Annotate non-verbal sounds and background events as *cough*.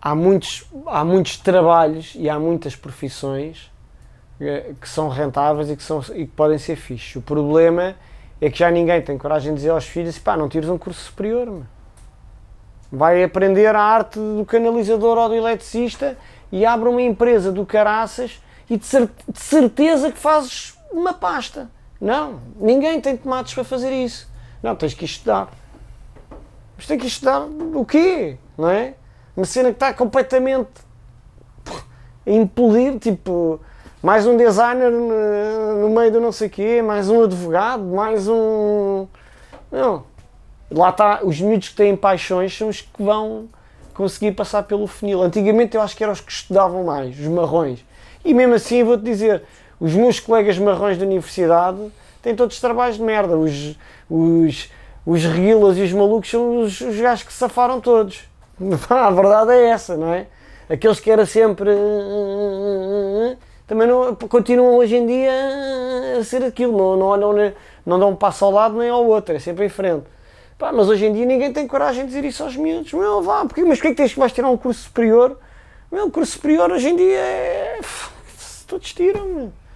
há muitos, há muitos trabalhos e há muitas profissões eh, que são rentáveis e que, são, e que podem ser fixes. O problema é que já ninguém tem coragem de dizer aos filhos: pá, não tires um curso superior, vai aprender a arte do canalizador ou do eletricista e abre uma empresa do caraças e de, cer de certeza que fazes uma pasta. Não, ninguém tem tomates para fazer isso. Não, tens que estudar. Mas tens que estudar o quê? Não é? Uma cena que está completamente a implodir, tipo, mais um designer no meio do não sei quê, mais um advogado, mais um. Não. Lá está, os miúdos que têm paixões são os que vão conseguir passar pelo funil. Antigamente eu acho que eram os que estudavam mais, os marrões. E mesmo assim, vou-te dizer, os meus colegas marrões da universidade têm todos trabalhos de merda. Os, os, os reguilas e os malucos são os, os gajos que safaram todos. *laughs* A verdade é essa, não é? Aqueles que era sempre também não, continuam hoje em dia a ser aquilo, não, não não dão um passo ao lado nem ao outro, é sempre em frente. Pá, mas hoje em dia ninguém tem coragem de dizer isso aos miúdos, meu, vá, porque, mas porquê é que tens que vais tirar um curso superior? Meu, curso superior hoje em dia é. *laughs* todos tiram, meu.